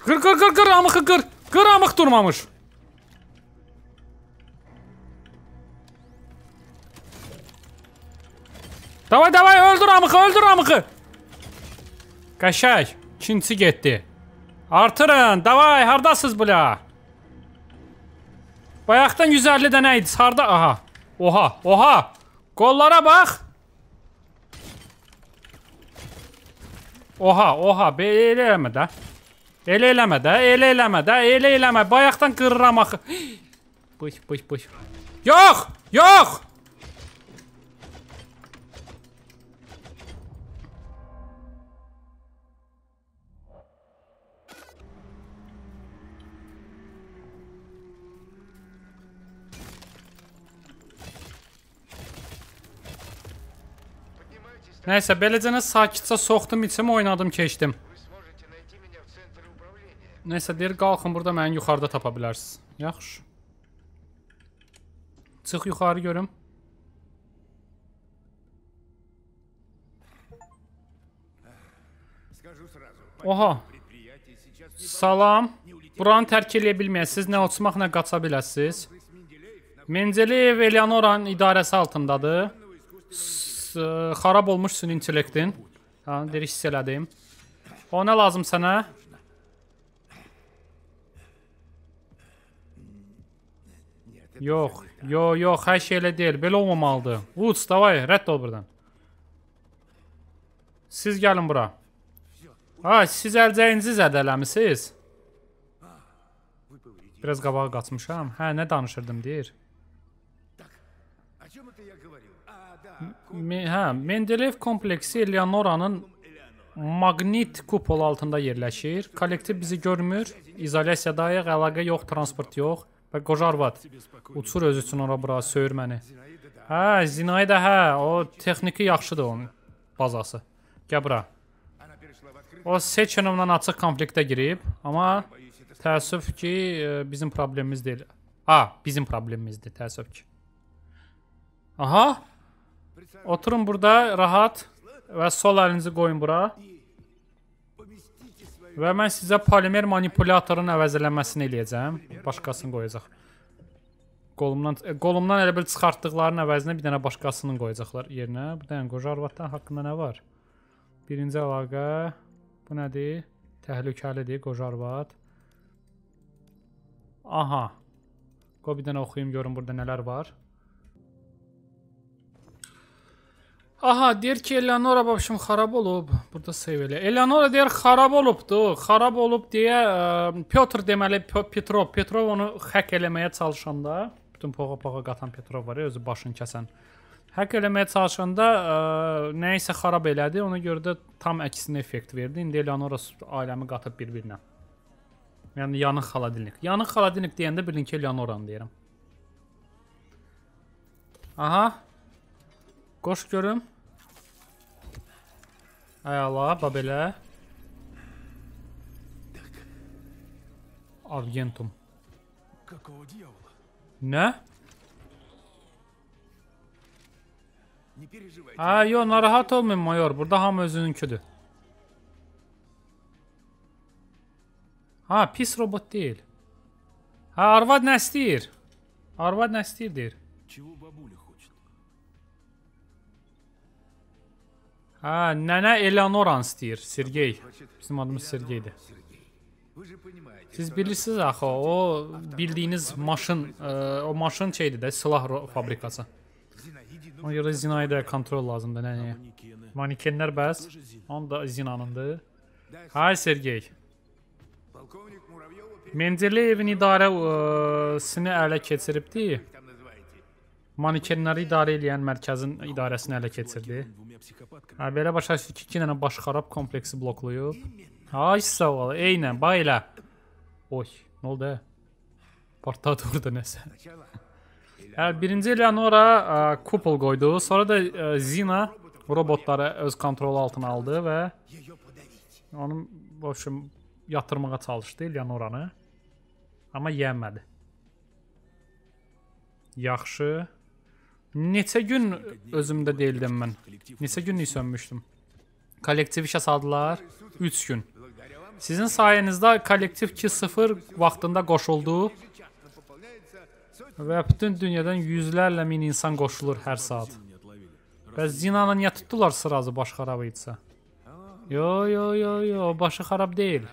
Kır kır kır kır amıkı kır. Kır amık durmamış. Davay davay öldür amıkı, öldür amıkı. Qəşək, ikincisi getdi. Artırın, davay, hardasız bula? Bayaqdan 150 dənə idi, harda? Aha, oha, oha. Qollara bax. Oha, oha, belə eləmə də. Elə eləmə də, elə eləmə də, elə eləmə. Bayaqdan qırıram axı. Pış, pış, pış. Yox, yox. Nəysə, beləcə nə sakitcə soxdum içim, oynadım, keçdim. Nəysə, deyir, qalxın, burada məni yuxarıda tapa bilərsiniz. Yaxşı. Çıx yuxarı görüm. Oha. Salam. Buranı tərk eləyə bilməyəsiz, nə uçmaq, nə qaça biləsiz. Mendeleyev Eleanoran idarəsi altındadır. S ə, xarab olmuş süni intellektin. Hə, deyir hiss elədim. O nə lazım sənə? Yox, yox, yox, hər şey elə deyil. Belə olmamalıdır. Woods, davay, rədd ol burdan. Siz gəlin bura. Ha, siz əlcəyinizi zədələmisiniz. Biraz qabağa qaçmışam. Hə, nə danışırdım deyir. Me hə, Mendeleyev kompleksi Eleanoranın maqnit kupol altında yerləşir. Kollektiv bizi görmür, izolyasiyadayıq, əlaqə yox, transport yox. Və Qojarvat uçur özü üçün ora bura, söyür məni. Hə, Zinayda hə, o texniki yaxşıdır onun bazası. Gəl bura. O Seçenovla açıq konfliktə girib, amma təəssüf ki, e, bizim problemimiz deyil. Ha, bizim problemimizdir, təəssüf ki. Aha, Oturun burada rahat və sol əlinizi qoyun bura. Və mən sizə polimer manipulyatorun əvəzlənməsini eləyəcəm. Başqasını qoyacaq. Qolumdan e, qolumdan elə bil çıxartdıqlarının əvəzinə bir dənə başqasının qoyacaqlar yerinə. Bu dənə yəni qojarvatdan haqqında nə var? Birinci əlaqə bu nədir? Təhlükəlidir qojarvat. Aha. Qoy bir dənə oxuyum görüm burada nələr var. Aha, deyir ki, Eleonora babşım xarab olub. Burada save elə. Eleonora deyir xarab olubdu. Xarab olub deyə ə, Piotr deməli Petrov, Petrov onu hack eləməyə çalışanda, bütün poğa-poğa qatan Petrov var ya, özü başını kəsən. Hack eləməyə çalışanda ə, nə isə xarab elədi. Ona görə də tam əksini effekt verdi. İndi Eleonora ailəmi qatıb bir-birinə. Yəni yanıq xaladinik. Yanıq xaladinik deyəndə bilin ki, Leonoran deyirəm. Aha. Qoş görüm. Əla, babelə. Argentum. Nə? Hə, yo, narahat olmayın mayor. Burada hamı özününküdür. Ha, pis robot deyil. Hə, arvad nə istəyir? Arvad nə istəyir deyir. Чего бабуля Hə, nənə Eleonoran istəyir, Sergey. Bizim adımız Sergeydir. Siz bilirsiniz axı, o bildiyiniz maşın, ə, e, o maşın şeydir də, silah fabrikası. Ona görə zinaya da kontrol lazımdır nəyə. Manikenlər bəs, onun da zinanındır. Hay Sergey. Mendeleyevin idarəsini e, ələ keçiribdi. Manikenləri idarə edən mərkəzin idarəsini ələ keçirdi. Hə, belə başa düşdük ki, 2 dənə baş xarab kompleksi bloklayıb. Ay savalı, eynən, bay elə. Oy, nə oldu? Partladı orada nəsə. Hə, birinci Eleonora ə, e, kupol qoydu, sonra da ə, e, Zina robotları öz kontrolu altına aldı və onun boşum yatırmağa çalışdı Eleonoranı. Amma yeyəmədi. Yaxşı. Neçə gün özümdə deyildim mən. Neçə günlük sönmüşdüm. Kollektiv işə saldılar 3 gün. Sizin sayənizdə kollektiv 2.0 vaxtında qoşuldu. Və bütün dünyadan yüzlərlə min insan qoşulur hər saat. Və Zinanı niyə tutdular sırazı baş xarab idisə? Yo, yo, yo, yo, başı xarab deyil.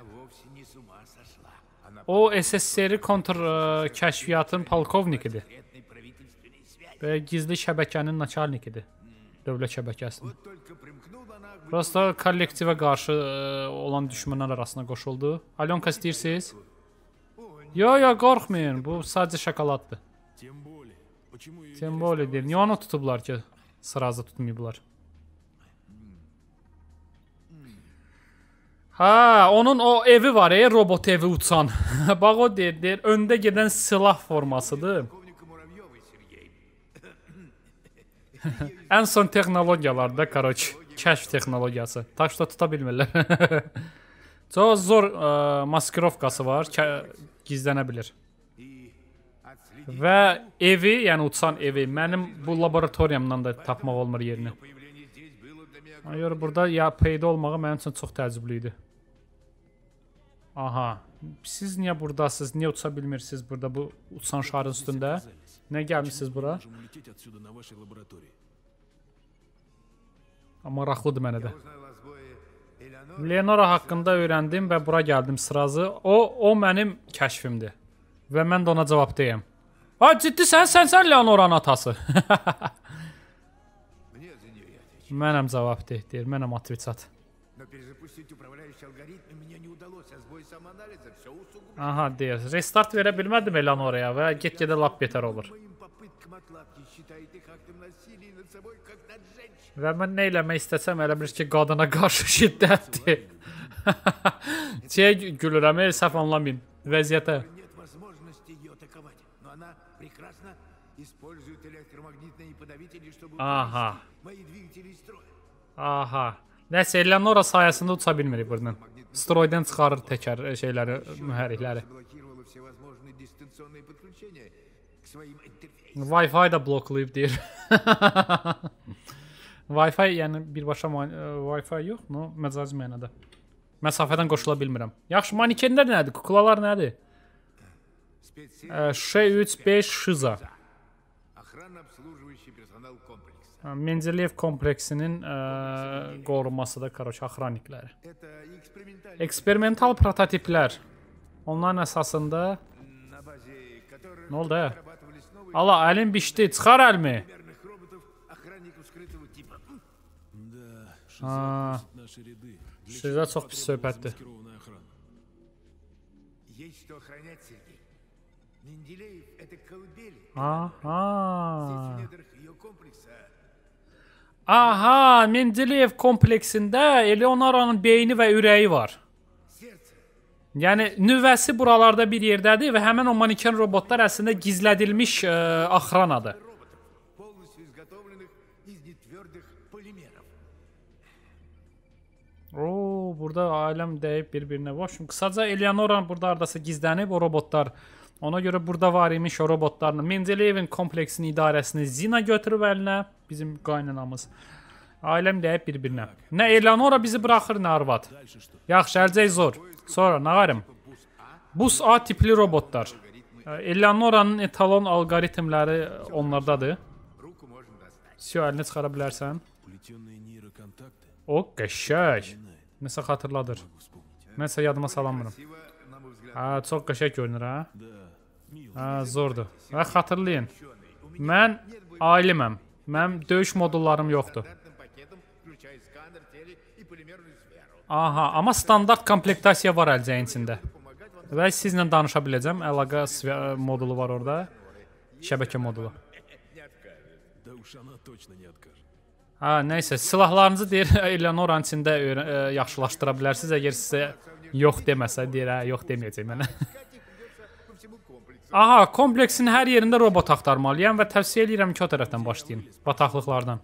O SSR-i kontr ə, e, kəşfiyyatın polkovnikidir. Belə gizli şəbəkənin naçalnikidir. Dövlət şəbəkəsinin. Prosta kollektivə qarşı e, olan düşmənlər arasına qoşuldu. Alyonka istəyirsiniz? Yo, yo, qorxmayın. Bu sadəcə şokoladdır. Тем более deyil. Niyə onu tutublar ki, sırazı tutmayıblar? Ha, onun o evi var, e, robot evi uçan. Bax o deyir, deyir, öndə gedən silah formasıdır. Ən son texnologiyalarda, karoç, kəşf texnologiyası. Taşla tuta bilmirlər. Çox zor ə, e, maskirovkası var, gizlənə bilir. Və evi, yəni uçan evi mənim bu laboratoriyamdan da tapmaq olmur yerini. Ona görə burada ya peyda olmağı mənim üçün çox təəccüblü idi. Aha. Siz niyə burdasınız? Niyə uça bilmirsiniz burada bu uçan şarın üstündə? Nə gəlmisiniz bura? Amma maraqlıdır mənə də. Leonora haqqında öyrəndim və bura gəldim sırazı. O, o mənim kəşfimdir. Və mən də ona cavab deyəm. Ha, ciddi sən, sən, sən Leonora'nın atası. Mənəm cavab deyir, deyir, mənəm Atviçat. Но перезапустить управляющий algoritmi mənə не удалось, а сбой самоанализа все усугубил. Aha, deyir. Restart verə bilmədim elan oraya və get-gedə lap betər olur. Və mən nə eləmək istəsəm eləmir ki, qadına qarşı şiddətdir. Şey gülürəm, səhv anlamayın vəziyyətə. Aha. Aha. Nəsə Eleonora sayəsində uça bilmirik burdan. Stroydan çıxarır təkər e, şeyləri, mühərrikləri. Wi-Fi da bloklayıb deyir. Wi-Fi yəni birbaşa e, Wi-Fi yox, no, məcazi mənada. Məsafədən qoşula bilmirəm. Yaxşı, manekenlər nədir? Kuklalar nədir? Ş3 5 şiza. Menzeleyev kompleksinin ə, e, qorunması da qaroç axranikləri. Eksperimental prototiplər. Onların əsasında Nə oldu? Allah, əlim bişdi. Çıxar əlimi. Ha. Sizə çox pis söhbətdir. Ha, ha. Aha, Mendeleyev kompleksində Eleonora'nın beyni və ürəyi var. Yəni nüvəsi buralarda bir yerdədir və həmin o maniken robotlar əslində gizlədilmiş ə, e, axranadır. O, burada ailəm dəyib bir-birinə. Vəşim, qısaca Eleonora burada hardasa gizlənib, o robotlar Ona görə burada var imiş o robotlarını. Mendeleyevin kompleksinin idarəsini Zina götürüb əlinə, bizim qaynanamız. Ailəm deyib bir-birinə. Nə Eleonora bizi buraxır, nə arvad. Yaxşı, əlcək zor. Sonra nə varım? Bus A tipli robotlar. E, Eleonora'nın etalon alqoritmləri onlardadır. Siyo əlini çıxara bilərsən. O, qəşək. Nəsə xatırladır. Nəsə yadıma salamıram. Hə, çox qəşək görünür, hə? Hə, zordur. Və xatırlayın. Mən aliməm. Mən döyüş modullarım yoxdur. Aha, amma standart komplektasiya var əlcəyin içində. Və sizlə danışa biləcəm. Əlaqə e, modulu var orada. Şəbəkə modulu. Ha, nəysə, silahlarınızı deyir Eleonoranın içində ə, e, yaxşılaşdıra bilərsiniz, əgər sizə yox deməsə, deyir, hə, yox deməyəcək mənə. Aha, kompleksin hər yerində robot axtarmalıyam və tövsiyə edirəm ki, o tərəfdən başlayın. Bataqlıqlardan.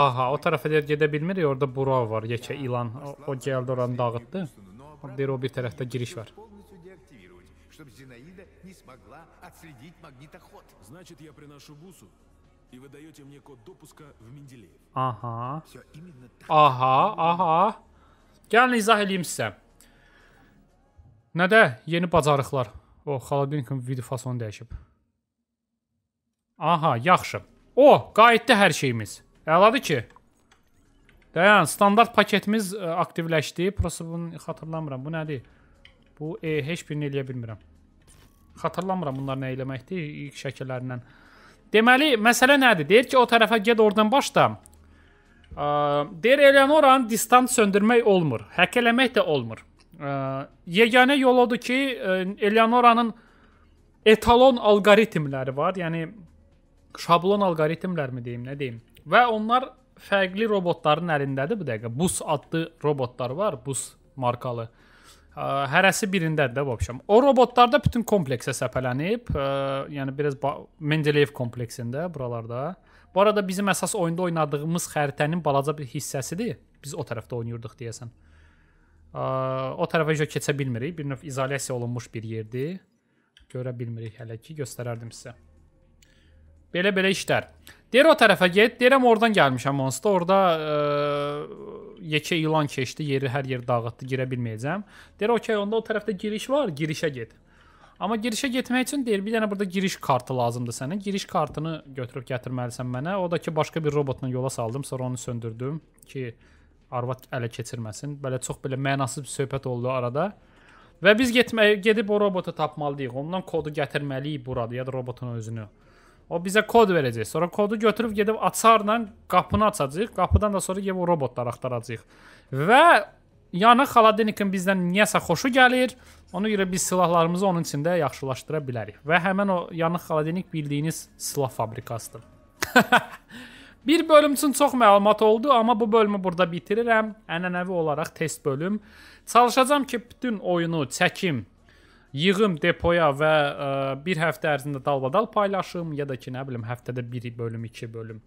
Aha, o tərəfə deyir, gedə bilmirik, orada bura var, yekə ilan. O, o gəldi oranı dağıtdı. Deyir, o bir tərəfdə giriş var. чтобы Зинаида не смогла отследить магнитоход. Значит, я приношу Бусу и вы даете мне код допуска в Менделеев. Aha. Aha, aha. Gəlin izah edeyim sizə. Nədə? Yeni bacarıqlar. O, oh, Xaladinkin video fasonu dəyişib. Aha, yaxşı. O, oh, qayıtdı hər şeyimiz. Əladır ki. Dayan, standart paketimiz ə, e, aktivləşdi. Prosta bunu xatırlamıram. Bu nədir? Bu e, heç birini eləyə bilmirəm. Xatırlamıram bunlar nə eləməkdir ilk şəkillərindən. Deməli, məsələ nədir? Deyir ki, o tərəfə get, oradan başla. Ə, deyir Eleanoranı distant söndürmək olmur, həkk eləmək də olmur. Ə, yeganə yol odur ki, Eleanoranın etalon alqoritmləri var, yəni şablon alqoritmlər mi deyim, nə deyim? Və onlar fərqli robotların əlindədir bu dəqiqə. Bus adlı robotlar var, Bus markalı. Ə, hərəsi birindədir də vəbşəm. O robotlarda bütün kompleksə səpələnib, ə, e, yəni biraz Mendeleyev kompleksində buralarda. Bu arada bizim əsas oyunda oynadığımız xəritənin balaca bir hissəsidir. Biz o tərəfdə oynayırdıq deyəsən. Ə, o tərəfə heç keçə bilmirik. Bir növ izolyasiya olunmuş bir yerdir. Görə bilmirik hələ ki, göstərərdim sizə. Belə-belə işlər. Deyir o tərəfə get. Deyirəm oradan gəlmişəm monster. Orda e, yekə ilan keçdi, yeri hər yer dağıtdı, girə bilməyəcəm. Deyir okey, onda o tərəfdə giriş var, girişə get. Amma girişə getmək üçün deyir, bir dənə burada giriş kartı lazımdır sənin. Giriş kartını götürüb gətirməlisən mənə. O da ki, başqa bir robotla yola saldım, sonra onu söndürdüm ki, arvad ələ keçirməsin. Belə çox belə mənasız bir söhbət oldu arada. Və biz getməyə gedib o robotu tapmalıyıq. Ondan kodu gətirməliyik burada ya da robotun özünü. O bizə kod verəcək. Sonra kodu götürüb gedib açarla qapını açacağıq. Qapıdan da sonra gedib o robotları axtaracağıq. Və yanı Xaladinikin bizdən niyəsə xoşu gəlir. Ona görə biz silahlarımızı onun içində yaxşılaşdıra bilərik. Və həmin o yanı Xaladinik bildiyiniz silah fabrikasıdır. Bir bölüm üçün çox məlumat oldu, amma bu bölümü burada bitirirəm. Ənənəvi olaraq test bölüm. Çalışacağam ki, bütün oyunu çəkim yığım depoya və ə, e, bir həftə ərzində dalbadal paylaşım ya da ki, nə bilim, həftədə 1 bölüm, 2 bölüm.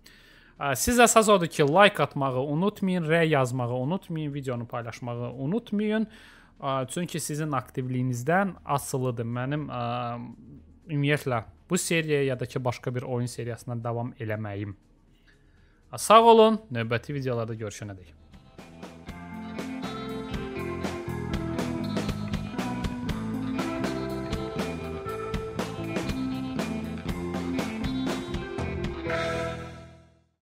Ə, e, siz əsas odur ki, like atmağı unutmayın, rəy yazmağı unutmayın, videonu paylaşmağı unutmayın. Ə, e, çünki sizin aktivliyinizdən asılıdır. Mənim ə, ümumiyyətlə bu seriyaya ya da ki, başqa bir oyun seriyasına davam eləməyim. Sağ olun, növbəti videolarda görüşənədək.